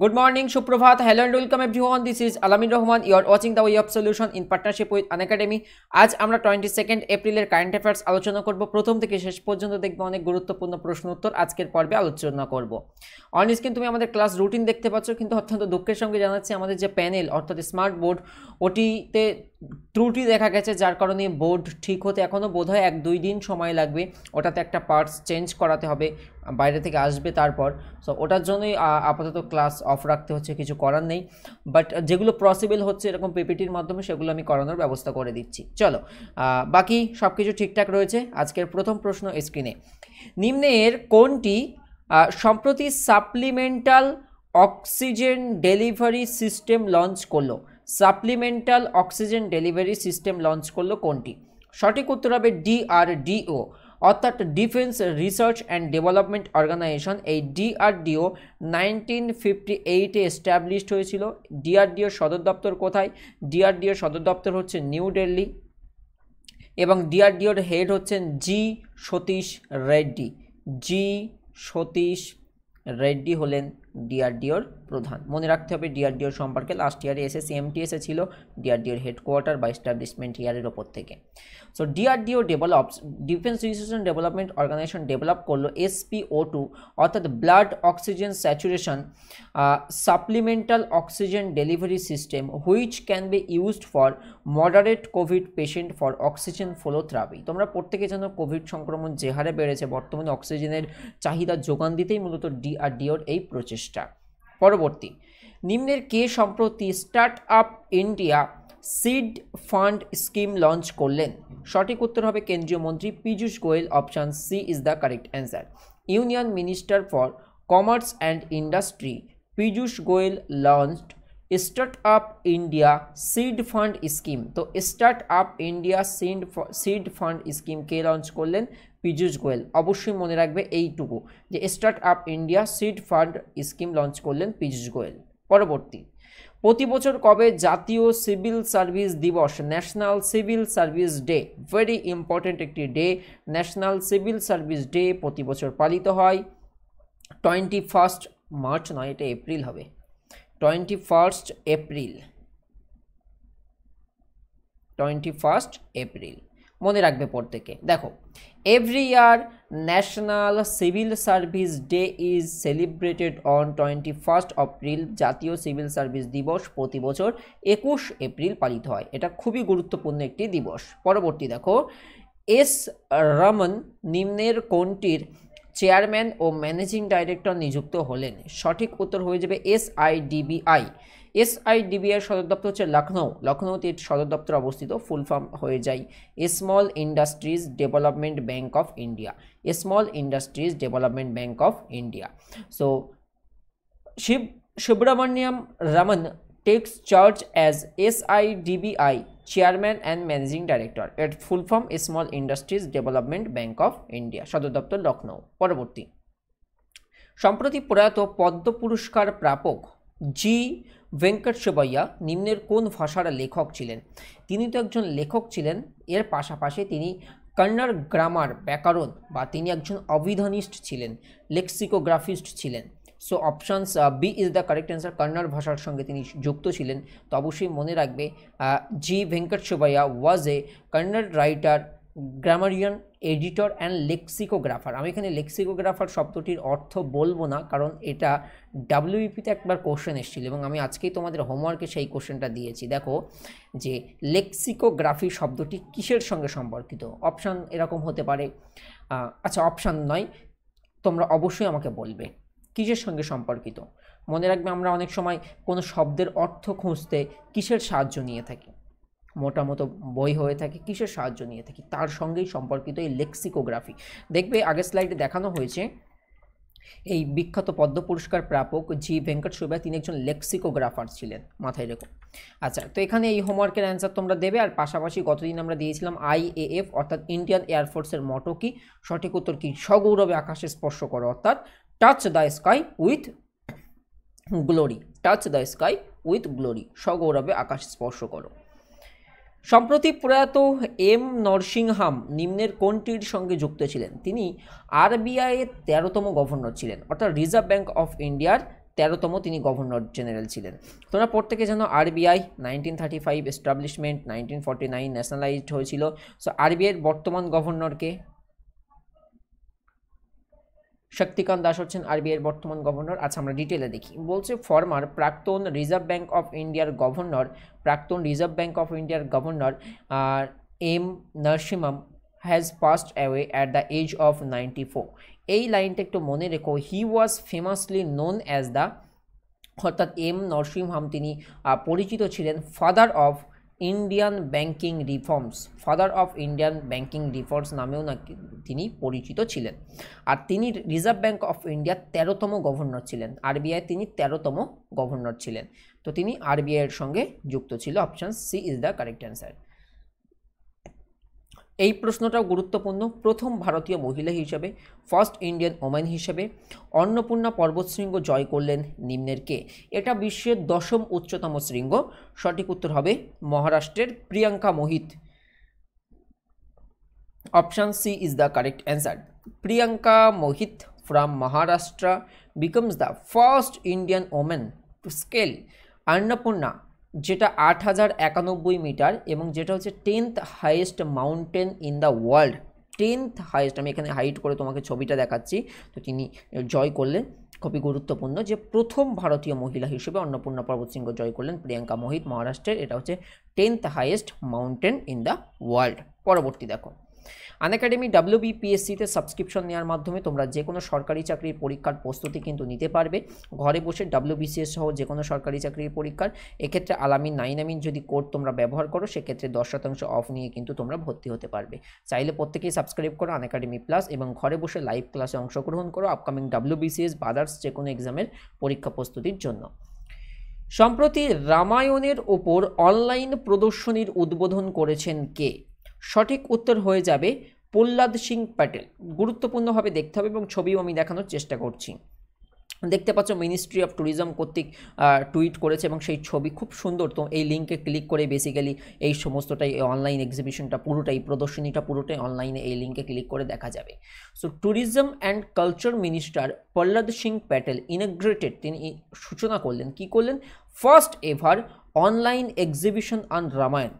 Good morning সুপ্রভাত Hello and welcome everyone. This is Alamin Rahman You are the The Way of Solution in partnership with An আজ আমরা twenty second এপ্রিলের current affairs আলোচনা করব প্রথম থেকে শেষ পর্যন্ত দেখব অনেক গুরুত্বপূর্ণ প্রশ্ন উত্তর আজকের পর্বে আলোচনা করব অন কিন্তু তুমি আমাদের ক্লাস রুটিন দেখতে পাচ্ছ কিন্তু অত্যন্ত দুঃখের সঙ্গে জানাচ্ছি আমাদের যে প্যানেল অর্থাৎ স্মার্ট বোর্ড ওটিতে ত্রুটি দেখা গেছে যার কারণে বোর্ড ঠিক হতে এখনও বোধহয় এক দুই দিন সময় লাগবে ওটাতে একটা পার্টস চেঞ্জ করাতে হবে বাইরে থেকে আসবে তারপর সো ওটার জন্যই আপাতত ক্লাস অফ রাখতে হচ্ছে কিছু করার নেই বাট যেগুলো পসিবল হচ্ছে এরকম পিপিটির মাধ্যমে সেগুলো আমি করানোর ব্যবস্থা করে দিচ্ছি চলো বাকি সব কিছু ঠিকঠাক রয়েছে আজকের প্রথম প্রশ্ন স্ক্রিনে নিম্নের কোনটি সম্প্রতি supplemental oxygen delivery system launch করলো supplemental oxygen delivery system launch করলো কোনটি সঠিক উত্তর হবে ডিআরডিও অর্থাৎ defence research and development organisation এই ডিআরডিও নাইনটিন ফিফটি এইটে এস্টাবলিশড হয়েছিল ডিআরডিও সদর দপ্তর কোথায় ডিআরডিও সদর দপ্তর হচ্ছে নিউ দিল্লি এবং ডিআরডিওর হেড হচ্ছেন জি সতীশ রেড্ডি জি সতীশ রেড্ডি হলেন ডিআরডিওর প্রধান মনে রাখতে হবে ডিআরডিওর সম্পর্কে লাস্ট ইয়ারে এসএসসি এমটিএসএ ছিল ডিআরডিওর হেডকোয়ার্টার বা এস্টাবলিশমেন্ট ইয়ারের ওপর থেকে so DRDO develops defence research and development organisation develop করলো এসপিও টু অর্থাৎ blood oxygen saturation supplemental oxygen delivery system which can be used for moderate COVID patient for oxygen flow therapy তোমরা প্রত্যেকে জানো Covid সংক্রমণ যে হারে বেড়েছে বর্তমানে অক্সিজেনের চাহিদা যোগান দিতেই মূলত ডি ডিআরডিওর এই প্রচেষ্টা পরবর্তী নিম্নের কে সম্প্রতি startup India seed fund scheme launch করলেন সঠিক উত্তর হবে কেন্দ্রীয় মন্ত্রী Piyush Goyal option C is the correct answer union minister for commerce and industry Piyush Goyal launched startup India seed fund scheme তো startup India seed seed fund কে launch করলেন পীযুষ গোয়েল অবশ্যই মনে রাখবে এইটুকু যে startup India seed fund scheme launch করলেন পীযুষ গোয়েল পরবর্তী প্রতি বছর কবে জাতীয় সিভিল সার্ভিস দিবস national civil service day very important একটি day national civil service day প্রতি বছর পালিত হয় টোয়েন্টি ফার্স্ট মার্চ নয় এটা এপ্রিল হবে twenty first April twenty first April মনে রাখবে প্রত্যেকে দেখো every year national civil service day is celebrated on twenty first April জাতীয় সিভিল সার্ভিস দিবস প্রতি বছর একুশ এপ্রিল পালিত হয় এটা খুবই গুরুত্বপূর্ণ একটি দিবস পরবর্তী দেখো এস রমন নিম্নের কোনটির চেয়ারম্যান ও ম্যানেজিং ডাইরেক্টর নিযুক্ত হলেন সঠিক উত্তর হয়ে যাবে এস আই ডিবিআই এসআইডিবিআই সদর দপ্তর হচ্ছে লখনৌ লখনৌতে সদর দপ্তর অবস্থিত ফুল ফর্ম হয়ে যায় small industries development bank of India small industries development bank of India so Shiva Subramaniam Raman takes charge as SIDBI chairman and managing director at full form small industries development bank of India সদর দপ্তর লখনৌ পরবর্তী সম্প্রতি প্রয়াত পদ্ম পুরস্কার প্রাপক জি ভেঙ্কট সুবাইয়া নিম্নের কোন ভাষার লেখক ছিলেন তিনি তো একজন লেখক ছিলেন এর পাশাপাশি তিনি কন্নড় গ্রামার ব্যাকরণ বা তিনি একজন অবিধানিস্ট ছিলেন লেক্সিকোগ্রাফিস্ট ছিলেন so options B is the correct answer Kannada ভাষার সঙ্গে তিনি যুক্ত ছিলেন তো অবশ্যই মনে রাখবে G Venkata Subbaiah was a Kannada writer grammarian editor and lexicographer আমি এখানে লেক্সিকোগ্রাফার শব্দটির অর্থ বলবো না কারণ এটা ডাব্লিউপিতে e একবার কোশ্চেন এসেছিল এবং আমি আজকেই তোমাদের হোমওয়ার্কে সেই কোশ্চেনটা দিয়েছি দেখো যে লেক্সিকোগ্রাফি শব্দটি কিসের সঙ্গে সম্পর্কিত অপশান এরকম হতে পারে আচ্ছা অপশান নয় তোমরা অবশ্যই আমাকে বলবে কিসের সঙ্গে সম্পর্কিত মনে রাখবে আমরা অনেক সময় কোনো শব্দের অর্থ খুঁজতে কিসের সাহায্য নিয়ে থাকি মতো বই হয়ে থাকে কিসের সাহায্য নিয়ে থাকি তার সঙ্গেই সম্পর্কিত এই লেক্সিকোগ্রাফি দেখবে আগের স্লাইডে দেখানো হয়েছে এই বিখ্যাত পদ্ম পুরস্কার প্রাপক জি ভেঙ্কট শোভা তিনি একজন লেক্সিকোগ্রাফার ছিলেন মাথায় রেখো আচ্ছা তো এখানে এই হোমওয়ার্কের অ্যান্সার তোমরা দেবে আর পাশাপাশি গতদিন আমরা দিয়েছিলাম আইএএফ অর্থাৎ ইন্ডিয়ান এয়ারফোর্সের মটো কি সঠিক উত্তর কি সগৌরবে আকাশে স্পর্শ করো অর্থাৎ touch the sky with glory touch the sky with glory সগৌরবে আকাশ স্পর্শ করো সম্প্রতি প্রয়াত এম নরসিংহাম নিম্নের কোনটির সঙ্গে যুক্ত ছিলেন তিনি আরবিআইয়ের তেরোতম গভর্নর ছিলেন অর্থাৎ রিজার্ভ ব্যাঙ্ক অফ ইন্ডিয়ার তেরোতম তিনি গভর্নর জেনারেল ছিলেন তোমরা প্রত্যেকে যেন RBI nineteen thirty five establishment nineteen forty nine nationalised হয়েছিল সো আরবিআইয়ের বর্তমান গভর্নরকে শক্তিকান্ত দাস হচ্ছেন আরবিআইয়ের বর্তমান গভর্নর আচ্ছা আমরা ডিটেলে দেখি বলছে ফর্মার প্রাক্তন রিজার্ভ ব্যাঙ্ক অফ ইন্ডিয়ার গভর্নর প্রাক্তন রিজার্ভ ব্যাঙ্ক অফ ইন্ডিয়ার governor M Narasimham has passed away at the age of ninety four এই লাইনটা একটু মনে রেখো he was famously known as the অর্থাৎ এম নরসিংহাম তিনি পরিচিত ছিলেন father of Indian banking reforms father of Indian banking reforms নামেও নাকি তিনি পরিচিত ছিলেন আর তিনি রিজার্ভ ব্যাঙ্ক অফ ইন্ডিয়ার তেরোতম গভর্নর ছিলেন আরবিআই তিনি তেরোতম গভর্নর ছিলেন তো তিনি আরবিআইয়ের সঙ্গে যুক্ত ছিল option C is the correct answer এই প্রশ্নটাও গুরুত্বপূর্ণ প্রথম ভারতীয় মহিলা হিসাবে ফার্স্ট ইন্ডিয়ান ওম্যান হিসেবে অন্নপূর্ণা পর্বতশৃঙ্গ জয় করলেন নিম্নের কে এটা বিশ্বের দশম উচ্চতম শৃঙ্গ সঠিক উত্তর হবে মহারাষ্ট্রের Priyanka Mohite option C is the correct answer Priyanka Mohite from Maharashtra becomes the first Indian woman to scale Annapurna যেটা আট হাজার একানব্বই মিটার এবং যেটা হচ্ছে tenth highest mountain in the world tenth highest আমি এখানে হাইট করে তোমাকে ছবিটা দেখাচ্ছি তো তিনি জয় করলেন খুবই গুরুত্বপূর্ণ যে প্রথম ভারতীয় মহিলা হিসেবে অন্নপূর্ণা পর্বত সিংহ জয় করলেন প্রিয়াঙ্কা মোহিত মহারাষ্ট্রের এটা হচ্ছে tenth highest mountain in the world পরবর্তী দেখো আন একাডেমি ডাব্লিউবিপিএসসিতে সাবস্ক্রিপশন নেওয়ার মাধ্যমে তোমরা যে কোনো সরকারি চাকরির পরীক্ষার প্রস্তুতি কিন্তু নিতে পারবে ঘরে বসে ডাব্লিউবিসিএস সহ যে কোনো সরকারি চাকরির পরীক্ষার এক্ষেত্রে আলামিন নাইন আমিন যদি কোড তোমরা ব্যবহার করো সেক্ষেত্রে দশ শতাংশ অফ নিয়ে কিন্তু তোমরা ভর্তি হতে পারবে চাইলে প্রত্যেকেই সাবস্ক্রাইব করো আনএকাডেমি প্লাস এবং ঘরে বসে লাইভ ক্লাসে অংশগ্রহণ করো আপকামিং বিসিএস বাদার্স যে কোনো এক্সামের পরীক্ষা প্রস্তুতির জন্য সম্প্রতি রামায়ণের ওপর অনলাইন প্রদর্শনীর উদ্বোধন করেছেন কে সঠিক উত্তর হয়ে যাবে প্রহ্লাদ সিং প্যাটেল গুরুত্বপূর্ণভাবে দেখতে হবে এবং ছবিও আমি দেখানোর চেষ্টা করছি দেখতে পাচ্ছ মিনিস্ট্রি অফ ট্যুরিজম কর্তৃক টুইট করেছে এবং সেই ছবি খুব সুন্দর তো এই লিঙ্কে ক্লিক করে বেসিক্যালি এই সমস্তটাই অনলাইন এক্সিবিশনটা পুরোটাই প্রদর্শনীটা পুরোটাই অনলাইনে এই লিঙ্কে ক্লিক করে দেখা যাবে so tourism and culture minister Prahlad Singh Patel inaugurated তিনি সূচনা করলেন কি করলেন first ever online exhibition on Ramayana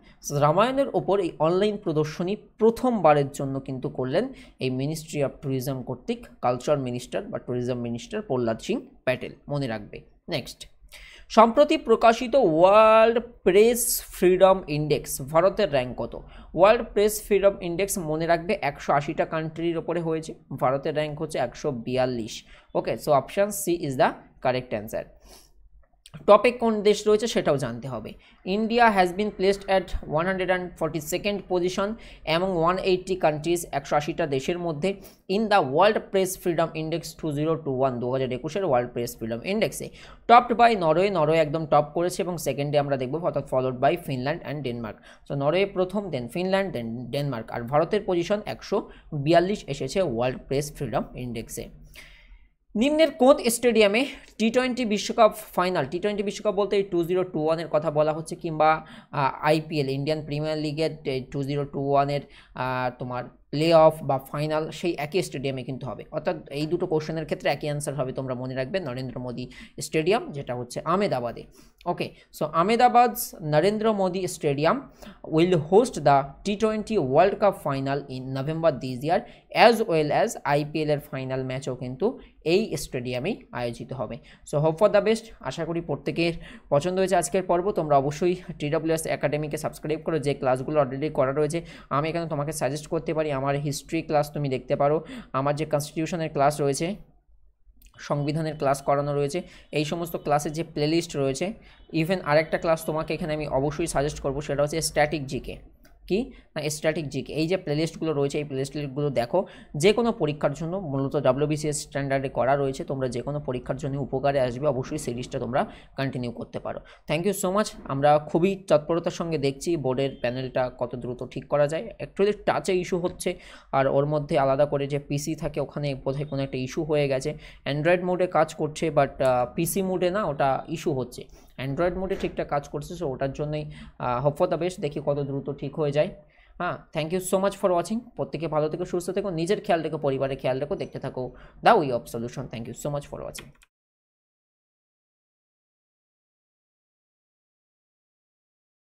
রামায়ণের ওপর এই অনলাইন প্রদর্শনী প্রথমবারের জন্য কিন্তু করলেন এই মিনিস্ট্রি অফ ট্যুরিজম কর্তৃক কালচার মিনিস্টার বা ট্যুরিজম মিনিস্টার প্রহ্লাদ সিং প্যাটেল মনে রাখবে নেক্সট সম্প্রতি প্রকাশিত ওয়ার্ল্ড প্রেস ফ্রিডম ইন্ডেক্স ভারতের র্যাঙ্ক কত ওয়ার্ল্ড প্রেস ফ্রিডম ইন্ডেক্স মনে রাখবে একশো আশিটা কান্ট্রির ওপরে হয়েছে ভারতের র্যাঙ্ক হচ্ছে একশো বিয়াল্লিশ okay so option C is the correct answer টপে কোন দেশ রয়েছে সেটাও জানতে হবে India has been placed at one hundred and forty second position এবং ওয়ান এইটটি কান্ট্রিজ একশো আশিটা দেশের মধ্যে in the world press freedom index two zero two one দু হাজার একুশের ওয়ার্ল্ড প্রেস ফ্রিডম ইন্ডেক্সে টপড বাই নরওয়ে নরওয়ে একদম টপ করেছে এবং সেকেন্ডে আমরা দেখব অর্থাৎ followed by Finland and Denmark so Norway প্রথম দেন ফিনল্যান্ড দেন ডেনমার্ক আর ভারতের পজিশন একশো বিয়াল্লিশ এসেছে ওয়ার্ল্ড প্রেস ফ্রিডম ইন্ডেক্সে নিম্নের কোন স্টেডিয়ামে টি টোয়েন্টি বিশ্বকাপ ফাইনাল টি টোয়েন্টি বিশ্বকাপ বলতে এই টু জিরো টু ওয়ানের কথা বলা হচ্ছে কিংবা আইপিএল ইন্ডিয়ান প্রিমিয়ার লিগের টু জিরো টু ওয়ানের তোমার প্লে অফ বা ফাইনাল সেই একই স্টেডিয়ামে কিন্তু হবে অর্থাৎ এই দুটো কোশ্চেনের ক্ষেত্রে একই অ্যান্সার হবে তোমরা মনে রাখবে নরেন্দ্র মোদী স্টেডিয়াম যেটা হচ্ছে আমেদাবাদে okay so Ahmedabad Narendra Modi stadium will host the T twenty world cup final in November this year as well as আইপিএলের ফাইনাল ম্যাচও কিন্তু এই স্টেডিয়ামেই আয়োজিত হবে so hope for the best আশা করি প্রত্যেকের পছন্দ হয়েছে আজকের পর্ব তোমরা অবশ্যই টিডব্লিউএস একাডেমিকে সাবস্ক্রাইব করো যে ক্লাসগুলো অলরেডি করা রয়েছে আমি এখানে তোমাকে সাজেস্ট করতে পারি আমার হিস্ট্রি ক্লাস তুমি দেখতে পারো আমার যে কনস্টিটিউশনের ক্লাস রয়েছে সংবিধানের ক্লাস করানো রয়েছে এই সমস্ত ক্লাসের যে প্লেলিস্ট রয়েছে ইভেন আরেকটা ক্লাস তোমাকে এখানে আমি অবশ্যই সাজেস্ট করবো সেটা হচ্ছে স্ট্যাটিক জিকে কি না স্ট্র্যাটিক জিক এই যে প্লেলিস্টগুলো রয়েছে এই প্লেলিস্টগুলো দেখো যে কোনো পরীক্ষার জন্য মূলত ডাব্লিউবিসিএস স্ট্যান্ডার্ডে করা রয়েছে তোমরা যে কোনো পরীক্ষার জন্য উপকারে আসবে অবশ্যই সিরিজটা তোমরা কন্টিনিউ করতে পারো থ্যাংক ইউ সো মাচ আমরা খুবই তৎপরতার সঙ্গে দেখছি বোর্ডের প্যানেলটা কত দ্রুত ঠিক করা যায় অ্যাকচুয়ালি টাচে ইস্যু হচ্ছে আর ওর মধ্যে আলাদা করে যে পিসি থাকে ওখানে বোধহয় কোনো একটা ইস্যু হয়ে গেছে অ্যান্ড্রয়েড মোডে কাজ করছে বাট পিসি মোডে না ওটা ইস্যু হচ্ছে অ্যান্ড্রয়েড মোডে ঠিকঠাক কাজ করছে সো ওটার জন্যই হোপ ফর দ্য বেস্ট দেখি কত দ্রুত ঠিক হয়ে যায় হ্যাঁ thank you so much for watching প্রত্যেকে ভালো থেকো সুস্থ থেকো নিজের খেয়াল রেখো পরিবারের খেয়াল রেখো দেখতে থাকো the way of solution thank you so much for watching